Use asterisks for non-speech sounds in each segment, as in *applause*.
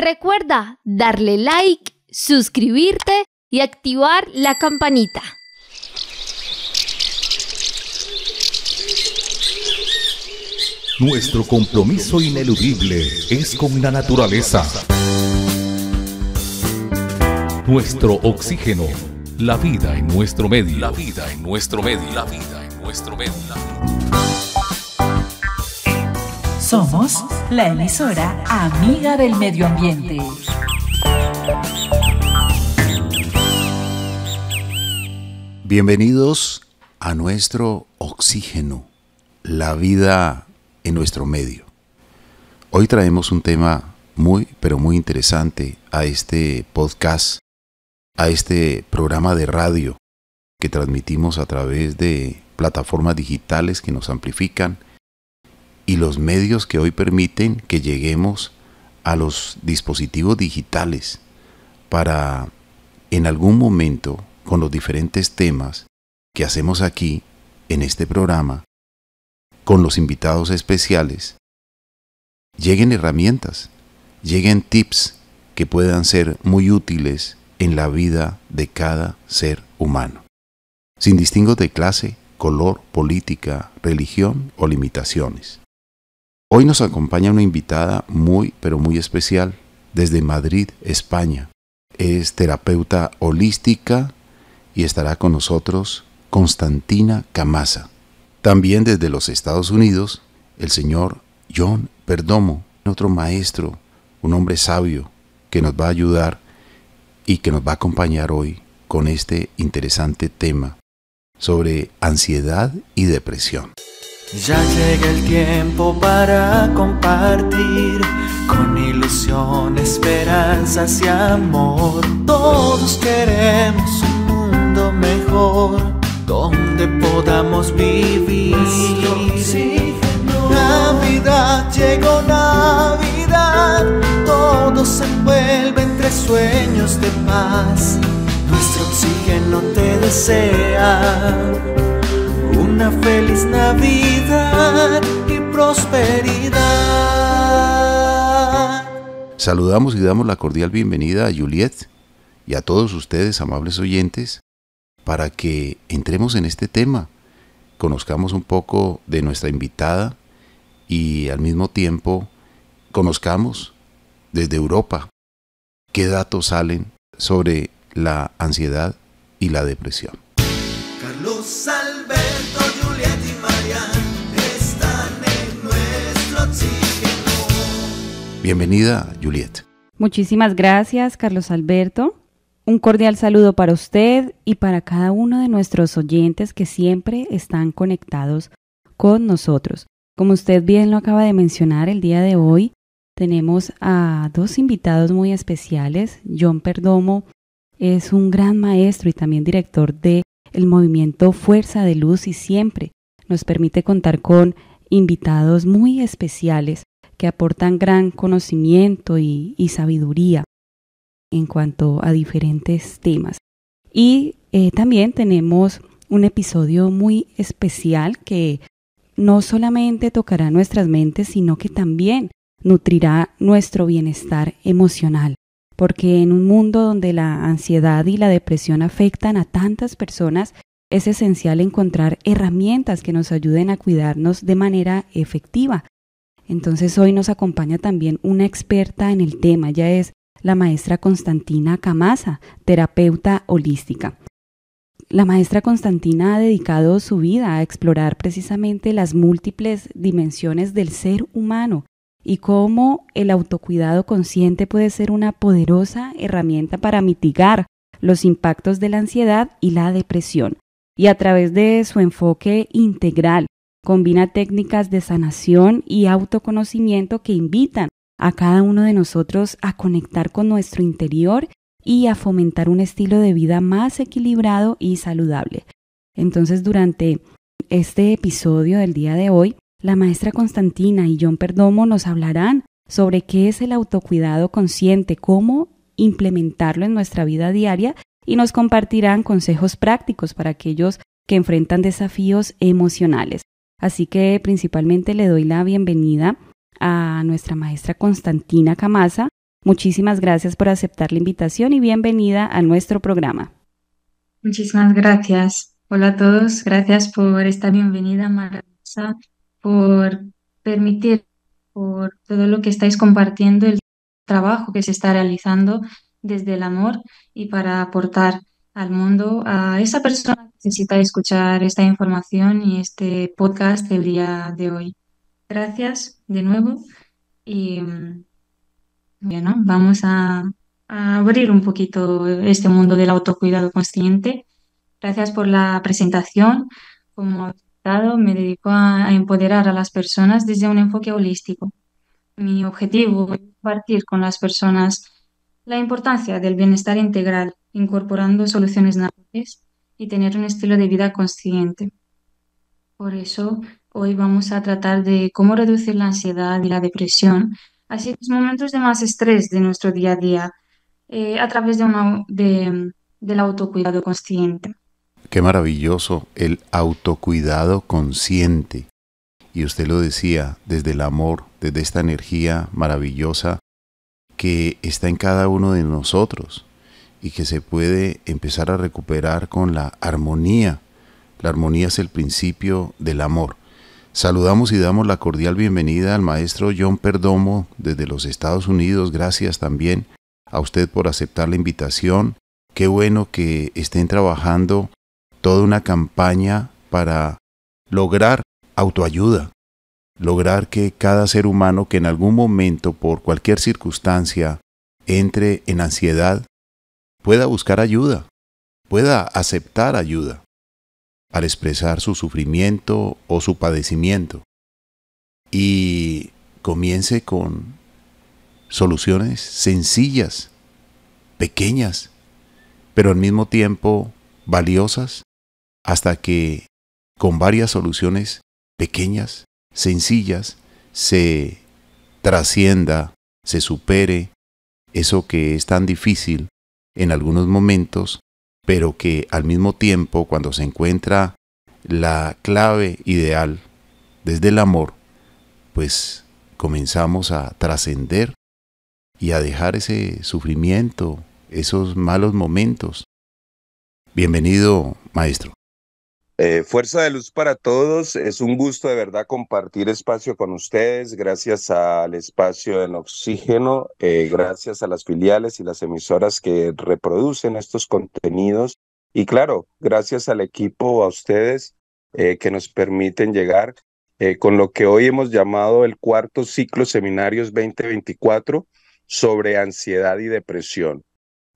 Recuerda darle like, suscribirte y activar la campanita. Nuestro compromiso ineludible es con la naturaleza. Nuestro oxígeno, la vida en nuestro medio. La vida en nuestro medio. La vida en nuestro medio. Somos la emisora amiga del medio ambiente. Bienvenidos a nuestro oxígeno, la vida en nuestro medio. Hoy traemos un tema muy, pero muy interesante a este podcast, a este programa de radio que transmitimos a través de plataformas digitales que nos amplifican y los medios que hoy permiten que lleguemos a los dispositivos digitales para en algún momento con los diferentes temas que hacemos aquí en este programa, con los invitados especiales, lleguen herramientas, lleguen tips que puedan ser muy útiles en la vida de cada ser humano, sin distingo de clase, color, política, religión o limitaciones. Hoy nos acompaña una invitada muy, pero muy especial desde Madrid, España. Es terapeuta holística y estará con nosotros Constantina Camasa. También desde los Estados Unidos, el señor John Perdomo, otro maestro, un hombre sabio que nos va a ayudar y que nos va a acompañar hoy con este interesante tema sobre ansiedad y depresión. Ya llega el tiempo para compartir con ilusión, esperanzas y amor. Todos queremos un mundo mejor donde podamos vivir. Navidad llegó Navidad, todo se envuelve entre sueños de paz. Nuestro oxígeno te desea una feliz Navidad y prosperidad. Saludamos y damos la cordial bienvenida a Juliet y a todos ustedes, amables oyentes, para que entremos en este tema, conozcamos un poco de nuestra invitada y al mismo tiempo conozcamos desde Europa qué datos salen sobre la ansiedad y la depresión. Carlos Alberto, Juliet y María están en nuestro oxígeno. Bienvenida, Juliet. Muchísimas gracias, Carlos Alberto. Un cordial saludo para usted y para cada uno de nuestros oyentes que siempre están conectados con nosotros. Como usted bien lo acaba de mencionar, el día de hoy tenemos a dos invitados muy especiales. John Perdomo es un gran maestro y también director de el movimiento Fuerza de Luz y siempre nos permite contar con invitados muy especiales que aportan gran conocimiento y, sabiduría en cuanto a diferentes temas. Y eh, también tenemos un episodio muy especial que no solamente tocará nuestras mentes, sino que también nutrirá nuestro bienestar emocional porque en un mundo donde la ansiedad y la depresión afectan a tantas personas, es esencial encontrar herramientas que nos ayuden a cuidarnos de manera efectiva. Entonces hoy nos acompaña también una experta en el tema, ya es la maestra Constantina Camasa, terapeuta holística. La maestra Constantina ha dedicado su vida a explorar precisamente las múltiples dimensiones del ser humano y cómo el autocuidado consciente puede ser una poderosa herramienta para mitigar los impactos de la ansiedad y la depresión. Y a través de su enfoque integral, combina técnicas de sanación y autoconocimiento que invitan a cada uno de nosotros a conectar con nuestro interior y a fomentar un estilo de vida más equilibrado y saludable. Entonces, durante este episodio del día de hoy, la maestra Constantina y John Perdomo nos hablarán sobre qué es el autocuidado consciente, cómo implementarlo en nuestra vida diaria y nos compartirán consejos prácticos para aquellos que enfrentan desafíos emocionales. Así que principalmente le doy la bienvenida a nuestra maestra Constantina Camasa. Muchísimas gracias por aceptar la invitación y bienvenida a nuestro programa. Muchísimas gracias. Hola a todos, gracias por esta bienvenida maravillosa por permitir, por todo lo que estáis compartiendo, el trabajo que se está realizando desde el amor y para aportar al mundo a esa persona que necesita escuchar esta información y este podcast el día de hoy. Gracias de nuevo y mm, bueno, vamos a, abrir un poquito este mundo del autocuidado consciente. Gracias por la presentación. Como me dedico a, empoderar a las personas desde un enfoque holístico. Mi objetivo es compartir con las personas la importancia del bienestar integral, incorporando soluciones naturales y tener un estilo de vida consciente. Por eso, hoy vamos a tratar de cómo reducir la ansiedad y la depresión, así los momentos de más estrés de nuestro día a día, eh, a través de del autocuidado consciente. Qué maravilloso el autocuidado consciente. Y usted lo decía desde el amor, desde esta energía maravillosa que está en cada uno de nosotros y que se puede empezar a recuperar con la armonía. La armonía es el principio del amor. Saludamos y damos la cordial bienvenida al maestro John Perdomo desde los Estados Unidos. Gracias también a usted por aceptar la invitación. Qué bueno que estén trabajando toda una campaña para lograr autoayuda, lograr que cada ser humano que en algún momento, por cualquier circunstancia, entre en ansiedad, pueda buscar ayuda, pueda aceptar ayuda al expresar su sufrimiento o su padecimiento y comience con soluciones sencillas, pequeñas, pero al mismo tiempo valiosas hasta que con varias soluciones pequeñas, sencillas, se trascienda, se supere eso que es tan difícil en algunos momentos, pero que al mismo tiempo cuando se encuentra la clave ideal desde el amor, pues comenzamos a trascender y a dejar ese sufrimiento, esos malos momentos. Bienvenido, maestro. Eh, fuerza de Luz para todos, es un gusto de verdad compartir espacio con ustedes, gracias al espacio en oxígeno, eh, gracias a las filiales y las emisoras que reproducen estos contenidos y claro, gracias al equipo, a ustedes eh, que nos permiten llegar con lo que hoy hemos llamado el cuarto ciclo Seminarios 2024 sobre ansiedad y depresión.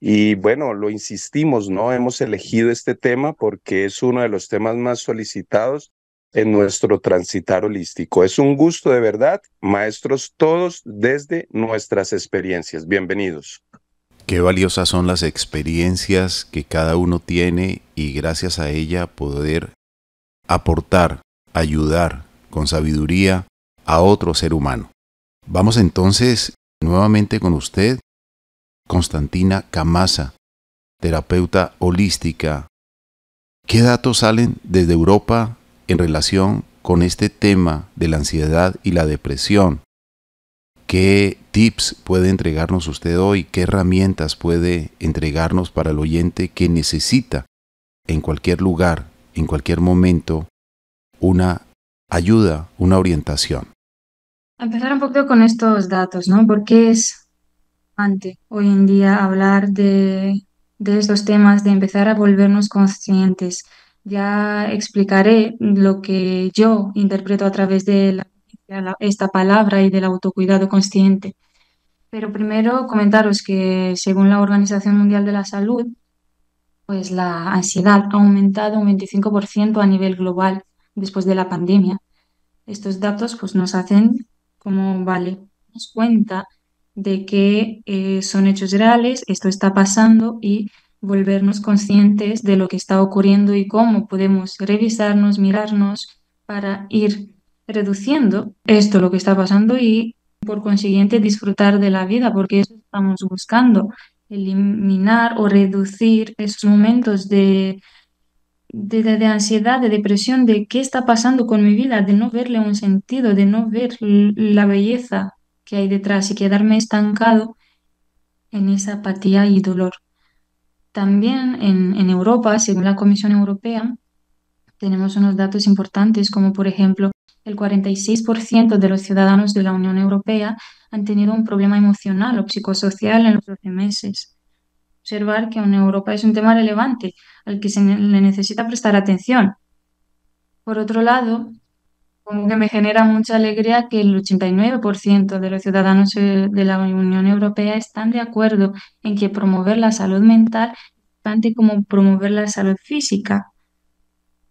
Y bueno, lo insistimos, ¿no? Hemos elegido este tema porque es uno de los temas más solicitados en nuestro transitar holístico. Es un gusto de verdad, maestros todos desde nuestras experiencias. Bienvenidos. Qué valiosas son las experiencias que cada uno tiene y gracias a ella poder aportar, ayudar con sabiduría a otro ser humano. Vamos entonces nuevamente con usted Constantina Camasa, terapeuta holística. ¿Qué datos salen desde Europa en relación con este tema de la ansiedad y la depresión? ¿Qué tips puede entregarnos usted hoy? ¿Qué herramientas puede entregarnos para el oyente que necesita en cualquier lugar, en cualquier momento, una ayuda, una orientación? Empezar un poco con estos datos, ¿no? Porque es hoy en día hablar de, estos temas, de empezar a volvernos conscientes. Ya explicaré lo que yo interpreto a través de, esta palabra y del autocuidado consciente. Pero primero comentaros que según la Organización Mundial de la Salud, pues la ansiedad ha aumentado un 25% a nivel global después de la pandemia. Estos datos pues, nos hacen como, vale, nos cuenta de que eh, son hechos reales, esto está pasando y volvernos conscientes de lo que está ocurriendo y cómo podemos revisarnos, mirarnos para ir reduciendo esto, lo que está pasando y por consiguiente disfrutar de la vida, porque eso estamos buscando, eliminar o reducir esos momentos de, de, de, ansiedad, de depresión, de qué está pasando con mi vida, de no verle un sentido, de no ver la belleza que hay detrás y quedarme estancado en esa apatía y dolor. También en, Europa, según la Comisión Europea, tenemos unos datos importantes como por ejemplo el 46% de los ciudadanos de la Unión Europea han tenido un problema emocional o psicosocial en los 12 meses. Observar que en Europa es un tema relevante al que se le necesita prestar atención. Por otro lado, como que me genera mucha alegría que el 89% de los ciudadanos eh, de la Unión Europea están de acuerdo en que promover la salud mental es tanto como promover la salud física,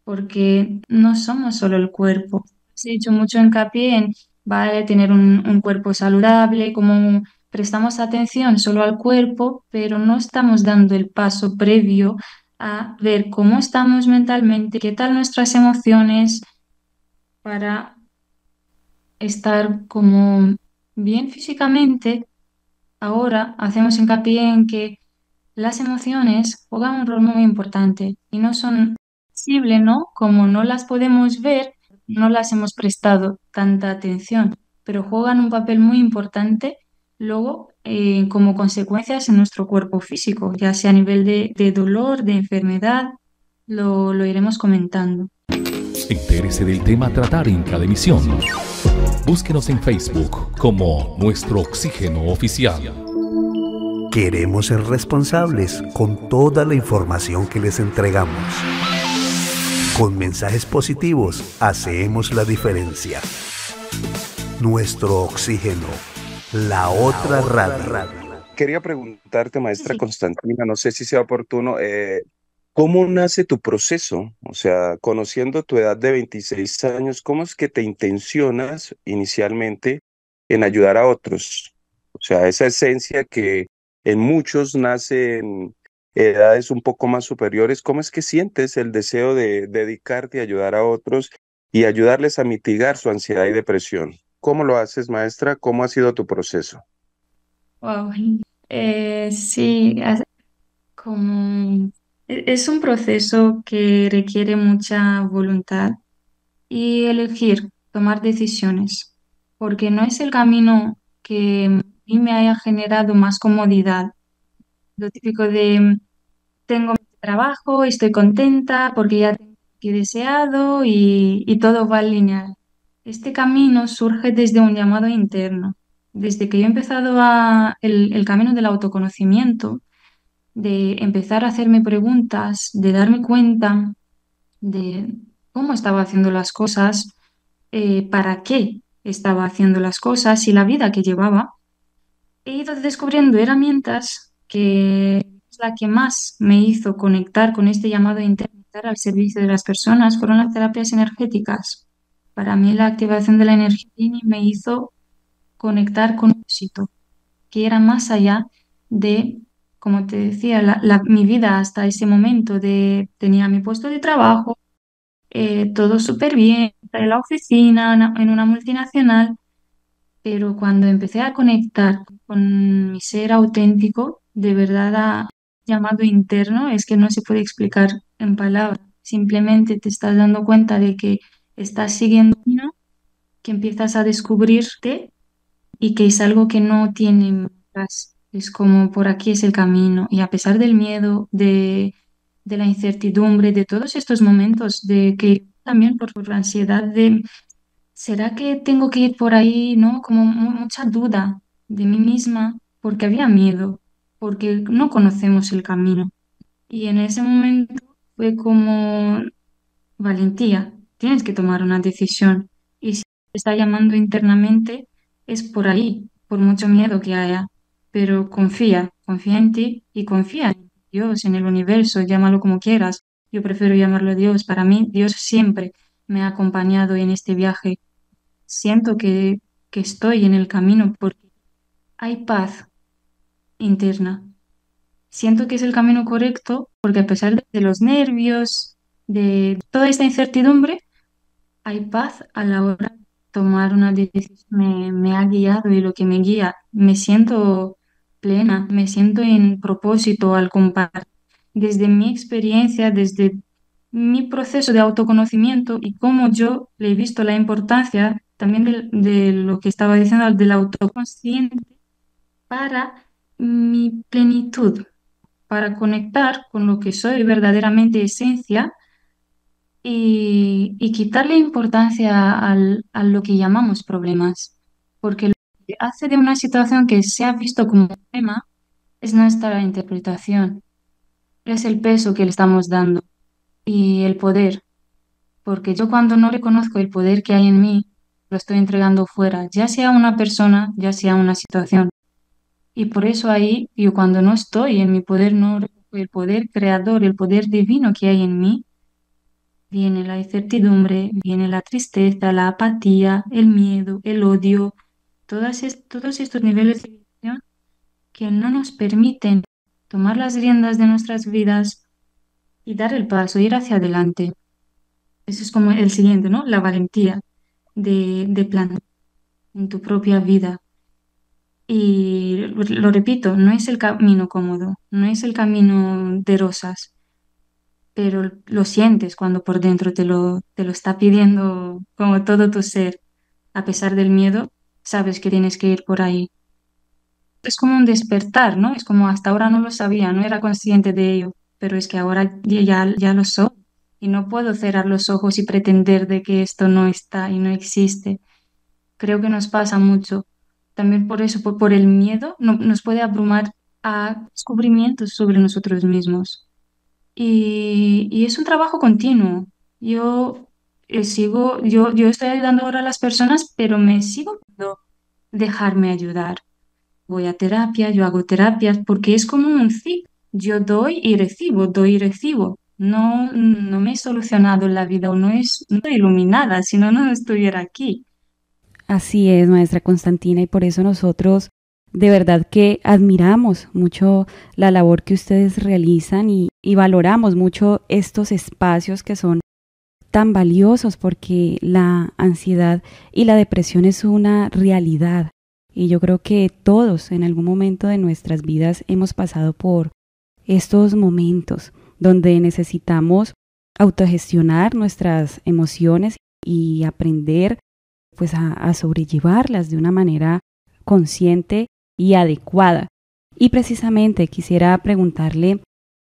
porque no somos solo el cuerpo. Se ha hecho mucho hincapié en vale tener un, cuerpo saludable, como prestamos atención solo al cuerpo, pero no estamos dando el paso previo a ver cómo estamos mentalmente, qué tal nuestras emociones, para estar como bien físicamente, ahora hacemos hincapié en que las emociones juegan un rol muy importante y no son visibles, ¿no? Como no las podemos ver, no las hemos prestado tanta atención, pero juegan un papel muy importante luego eh, como consecuencias en nuestro cuerpo físico, ya sea a nivel de, dolor, de enfermedad, lo iremos comentando. Interese del tema tratar en cada emisión. Búsquenos en Facebook como Nuestro Oxígeno Oficial. Queremos ser responsables con toda la información que les entregamos. Con mensajes positivos hacemos la diferencia. Nuestro oxígeno, la otra, la Quería preguntarte, maestra Constantina, no sé si sea oportuno, eh, ¿Cómo nace tu proceso? O sea, conociendo tu edad de 26 años, ¿cómo es que te intencionas inicialmente en ayudar a otros? O sea, esa esencia que en muchos nace en edades un poco más superiores, ¿cómo es que sientes el deseo de dedicarte a ayudar a otros y ayudarles a mitigar su ansiedad y depresión? ¿Cómo lo haces, maestra? ¿Cómo ha sido tu proceso? Wow. Eh, sí, como e-, es un proceso que requiere mucha voluntad y elegir, tomar decisiones, porque no es el camino que a mí me haya generado más comodidad. Lo típico de tengo trabajo, estoy contenta porque ya tengo lo que he deseado y, todo va lineal. Este camino surge desde un llamado interno. Desde que yo he empezado a el camino del autoconocimiento, de empezar a hacerme preguntas, de darme cuenta de cómo estaba haciendo las cosas, eh, para qué estaba haciendo las cosas y la vida que llevaba, he ido descubriendo herramientas que es la que más me hizo conectar con este llamado intentar al servicio de las personas fueron las terapias energéticas. Para mí la activación de la energía me hizo conectar con un éxito que era más allá de como te decía, la, mi vida hasta ese momento de tenía mi puesto de trabajo, eh, todo súper bien, en la oficina, en una multinacional, pero cuando empecé a conectar con mi ser auténtico, de verdad ha llamado interno, es que no se puede explicar en palabras, simplemente te estás dando cuenta de que estás siguiendo que empiezas a descubrirte y que es algo que no tiene más es como por aquí es el camino. Y a pesar del miedo, de, la incertidumbre, de todos estos momentos, de que también por, por, la ansiedad de, ¿será que tengo que ir por ahí? ¿No? Como mucha duda de mí misma, porque había miedo, porque no conocemos el camino. Y en ese momento fue como valentía, tienes que tomar una decisión. Y si te está llamando internamente, es por ahí, por mucho miedo que haya pero confía, confía en ti y confía en Dios, en el universo, llámalo como quieras. Yo prefiero llamarlo Dios. Para mí, Dios siempre me ha acompañado en este viaje. Siento que, estoy en el camino porque hay paz interna. Siento que es el camino correcto porque a pesar de los nervios, de toda esta incertidumbre, hay paz a la hora de tomar una decisión. Me, me ha guiado y lo que me guía, me siento plena, me siento en propósito al compartir. Desde mi experiencia, desde mi proceso de autoconocimiento y cómo yo le he visto la importancia también de, lo que estaba diciendo, del autoconsciente, para mi plenitud, para conectar con lo que soy verdaderamente esencia y, y quitarle importancia a lo que llamamos problemas, porque hace de una situación que se ha visto como tema es nuestra interpretación, es el peso que le estamos dando y el poder, porque yo cuando no reconozco el poder que hay en mí, lo estoy entregando fuera, ya sea una persona, ya sea una situación. Y por eso ahí, yo cuando no estoy en mi poder, no el poder creador, el poder divino que hay en mí, viene la incertidumbre, viene la tristeza, la apatía, el miedo, el odio, todos estos niveles de visión que no nos permiten tomar las riendas de nuestras vidas y dar el paso, ir hacia adelante. Eso es como el siguiente, ¿no? La valentía de, de plan en tu propia vida. Y lo repito, no es el camino cómodo, no es el camino de rosas, pero lo sientes cuando por dentro te lo, te lo está pidiendo como todo tu ser. A pesar del miedo, sabes que tienes que ir por ahí. Es como un despertar, ¿no? Es como hasta ahora no lo sabía, no era consciente de ello, pero es que ahora ya, ya lo soy y no puedo cerrar los ojos y pretender de que esto no está y no existe. Creo que nos pasa mucho. También por eso, por, el miedo, nos puede abrumar a descubrimientos sobre nosotros mismos. Y, y, es un trabajo continuo. Yo eh, sigo, yo, yo estoy ayudando ahora a las personas, pero me sigo dejarme ayudar. Voy a terapia, yo hago terapias, porque es como un zip. Yo doy y recibo, doy y recibo. No, no me he solucionado la vida o no, es, no estoy iluminada, si no, no estuviera aquí. Así es, maestra Constantina, y por eso nosotros de verdad que admiramos mucho la labor que ustedes realizan y valoramos mucho estos espacios que son tan valiosos porque la ansiedad y la depresión es una realidad y yo creo que todos en algún momento de nuestras vidas hemos pasado por estos momentos donde necesitamos autogestionar nuestras emociones y aprender pues a, a sobrellevarlas de una manera consciente y adecuada. Y precisamente quisiera preguntarle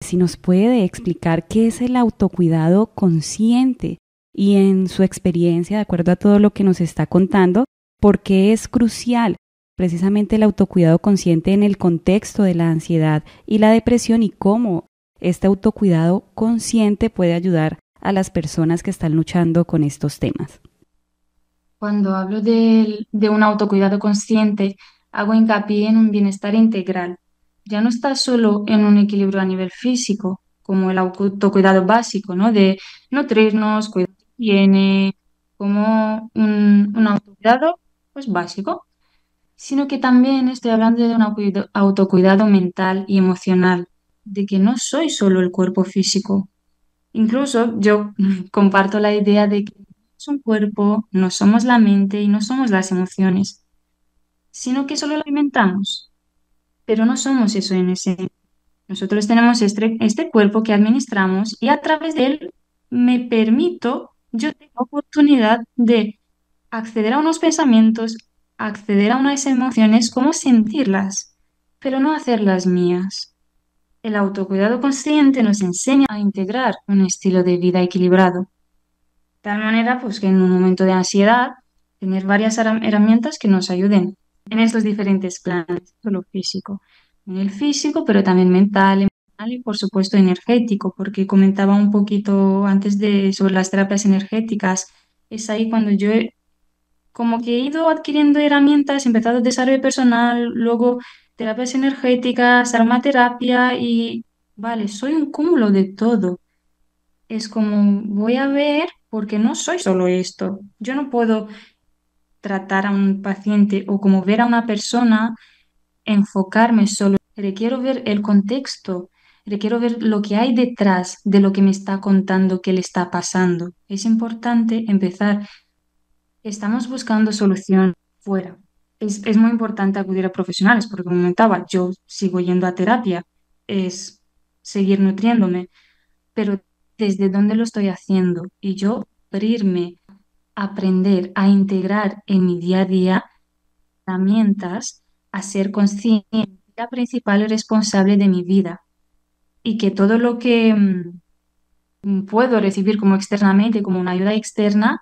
si nos puede explicar qué es el autocuidado consciente y en su experiencia, de acuerdo a todo lo que nos está contando, por qué es crucial precisamente el autocuidado consciente en el contexto de la ansiedad y la depresión y cómo este autocuidado consciente puede ayudar a las personas que están luchando con estos temas. Cuando hablo de, un autocuidado consciente, hago hincapié en un bienestar integral ya no está solo en un equilibrio a nivel físico, como el autocuidado básico, ¿no? De nutrirnos, cuidar higiene, como un, un autocuidado pues, básico, sino que también estoy hablando de un autocuidado mental y emocional, de que no soy solo el cuerpo físico. Incluso yo *laughs* comparto la idea de que no es un cuerpo, no somos la mente y no somos las emociones, sino que solo lo alimentamos, pero no somos eso en ese Nosotros tenemos este, este, cuerpo que administramos y a través de él me permito, yo tengo oportunidad de acceder a unos pensamientos, acceder a unas emociones, como sentirlas, pero no hacerlas mías. El autocuidado consciente nos enseña a integrar un estilo de vida equilibrado. De tal manera, pues que en un momento de ansiedad, tener varias herramientas que nos ayuden en estos diferentes planes, solo físico, en el físico, pero también mental, emocional y por supuesto energético, porque comentaba un poquito antes de sobre las terapias energéticas, es ahí cuando yo como que he ido adquiriendo herramientas, he empezado desarrollo personal, luego terapias energéticas, armaterapia y vale, soy un cúmulo de todo. Es como voy a ver porque no soy solo esto. Yo no puedo tratar a un paciente o como ver a una persona, enfocarme solo. Requiero ver el contexto, quiero ver lo que hay detrás de lo que me está contando que le está pasando. Es importante empezar. Estamos buscando solución fuera. Es, es muy importante acudir a profesionales, porque como comentaba, yo sigo yendo a terapia, es seguir nutriéndome, pero desde dónde lo estoy haciendo y yo abrirme aprender a integrar en mi día a día herramientas, a ser consciente la principal responsable de mi vida y que todo lo que mm, puedo recibir como externamente, como una ayuda externa,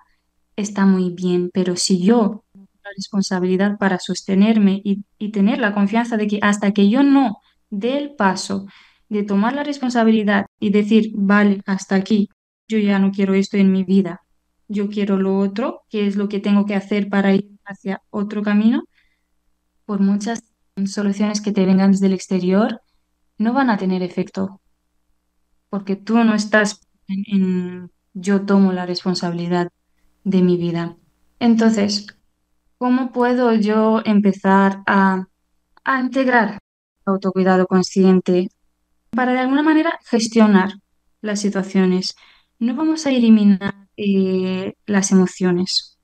está muy bien, pero si yo tengo la responsabilidad para sostenerme y, y tener la confianza de que hasta que yo no dé el paso de tomar la responsabilidad y decir, vale, hasta aquí, yo ya no quiero esto en mi vida, yo quiero lo otro, qué es lo que tengo que hacer para ir hacia otro camino, por muchas soluciones que te vengan desde el exterior, no van a tener efecto, porque tú no estás en, yo tomo la responsabilidad de mi vida. Entonces, ¿cómo puedo yo empezar a, a integrar autocuidado consciente para de alguna manera gestionar las situaciones? No vamos a eliminar eh, las emociones,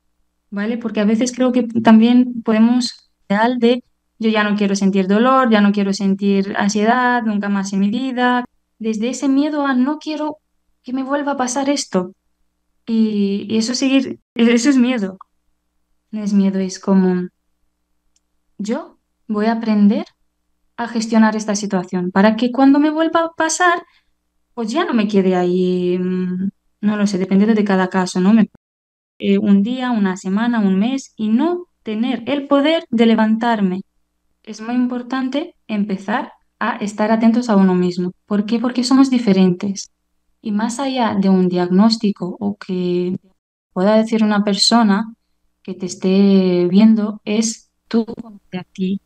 ¿vale? Porque a veces creo que también podemos de yo ya no quiero sentir dolor, ya no quiero sentir ansiedad, nunca más en mi vida, desde ese miedo a no quiero que me vuelva a pasar esto. Y, eso seguir, eso es miedo. No es miedo, es como yo voy a aprender a gestionar esta situación para que cuando me vuelva a pasar, pues ya no me quede ahí mm, no lo sé, dependiendo de cada caso, ¿no? Eh, un día, una semana, un mes, y no tener el poder de levantarme. Es muy importante empezar a estar atentos a uno mismo. ¿Por qué? Porque somos diferentes. Y más allá de un diagnóstico o que pueda decir una persona que te esté viendo, es tú a ti.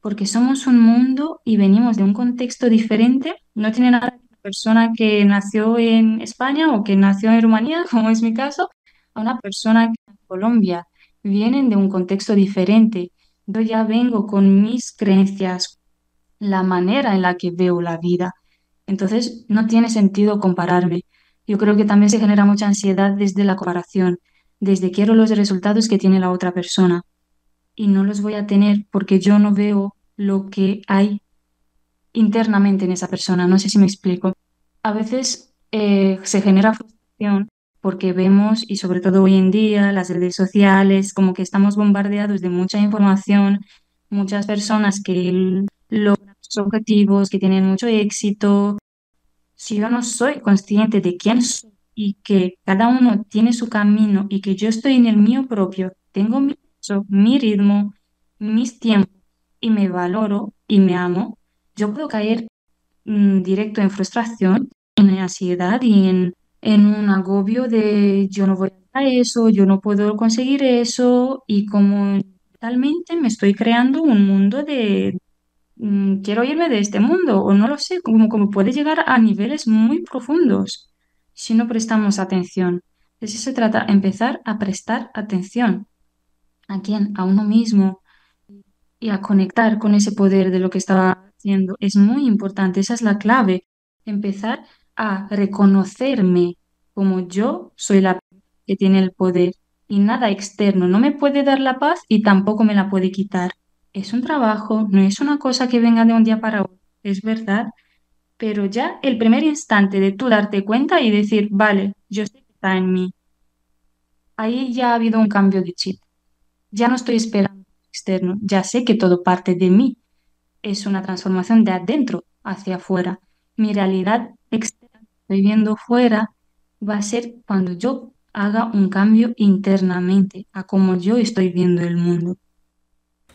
Porque somos un mundo y venimos de un contexto diferente, no tiene nada que persona que nació en España o que nació en Rumanía, *laughs* como es mi caso, a una persona que en Colombia. Vienen de un contexto diferente. Yo ya vengo con mis creencias, la manera en la que veo la vida. Entonces, no tiene sentido compararme. Yo creo que también se genera mucha ansiedad desde la comparación, desde quiero los resultados que tiene la otra persona y no los voy a tener porque yo no veo lo que hay internamente en esa persona. No sé si me explico. A veces eh, se genera frustración porque vemos, y sobre todo hoy en día, las redes sociales, como que estamos bombardeados de mucha información, muchas personas que logran sus objetivos, que tienen mucho éxito. Si yo no soy consciente de quién soy y que cada uno tiene su camino y que yo estoy en el mío propio, tengo mi, mi ritmo, mis tiempos y me valoro y me amo, yo puedo caer mm, directo en frustración, en ansiedad y en, en un agobio de yo no voy a eso, yo no puedo conseguir eso y como totalmente me estoy creando un mundo de mm, quiero irme de este mundo o no lo sé, como, como puede llegar a niveles muy profundos si no prestamos atención. De eso se trata, empezar a prestar atención. ¿A quién? A uno mismo y a conectar con ese poder de lo que estaba es muy importante, esa es la clave. Empezar a reconocerme como yo soy la que tiene el poder y nada externo no me puede dar la paz y tampoco me la puede quitar. Es un trabajo, no es una cosa que venga de un día para otro, es verdad, pero ya el primer instante de tú darte cuenta y decir, vale, yo sé que está en mí, ahí ya ha habido un cambio de chip. Ya no estoy esperando externo, ya sé que todo parte de mí, es una transformación de adentro hacia afuera. Mi realidad externa que estoy fuera va a ser cuando yo haga un cambio internamente a cómo yo estoy viendo el mundo.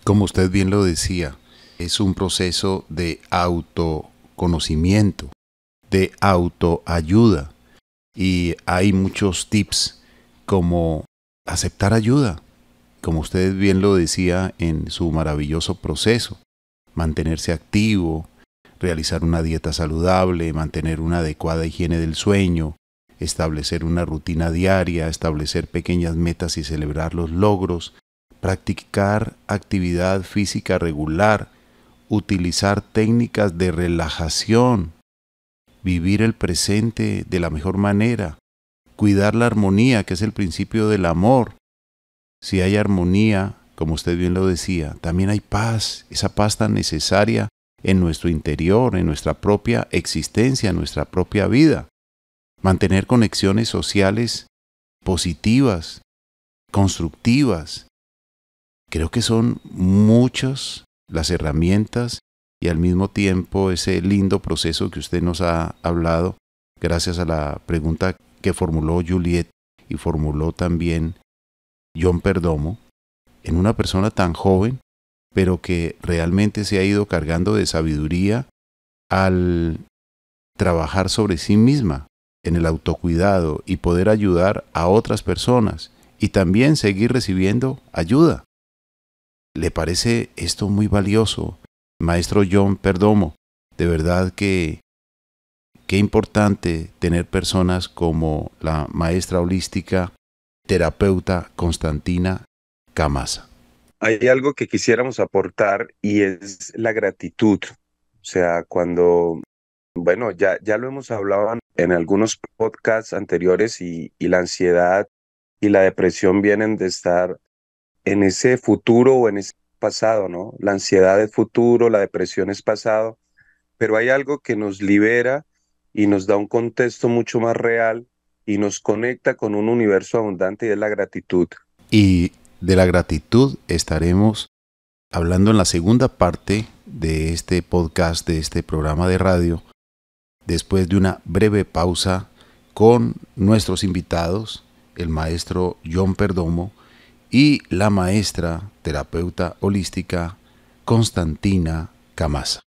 Como usted bien lo decía, es un proceso de autoconocimiento, de autoayuda. Y hay muchos tips como aceptar ayuda, como usted bien lo decía en su maravilloso proceso mantenerse activo, realizar una dieta saludable, mantener una adecuada higiene del sueño, establecer una rutina diaria, establecer pequeñas metas y celebrar los logros, practicar actividad física regular, utilizar técnicas de relajación, vivir el presente de la mejor manera, cuidar la armonía, que es el principio del amor. Si hay armonía como usted bien lo decía, también hay paz, esa paz tan necesaria en nuestro interior, en nuestra propia existencia, en nuestra propia vida. Mantener conexiones sociales positivas, constructivas. Creo que son muchas las herramientas y al mismo tiempo ese lindo proceso que usted nos ha hablado, gracias a la pregunta que formuló Juliet y formuló también John Perdomo, en una persona tan joven, pero que realmente se ha ido cargando de sabiduría al trabajar sobre sí misma, en el autocuidado y poder ayudar a otras personas y también seguir recibiendo ayuda. ¿Le parece esto muy valioso, maestro John Perdomo? De verdad que qué importante tener personas como la maestra holística, terapeuta Constantina Camasa. Hay algo que quisiéramos aportar y es la gratitud. O sea, cuando, bueno, ya, ya lo hemos hablado en algunos podcasts anteriores y, y la ansiedad y la depresión vienen de estar en ese futuro o en ese pasado, ¿no? La ansiedad es futuro, la depresión es pasado, pero hay algo que nos libera y nos da un contexto mucho más real y nos conecta con un universo abundante y es la gratitud. Y de la gratitud estaremos hablando en la segunda parte de este podcast, de este programa de radio, después de una breve pausa con nuestros invitados, el maestro John Perdomo y la maestra terapeuta holística Constantina Camasa.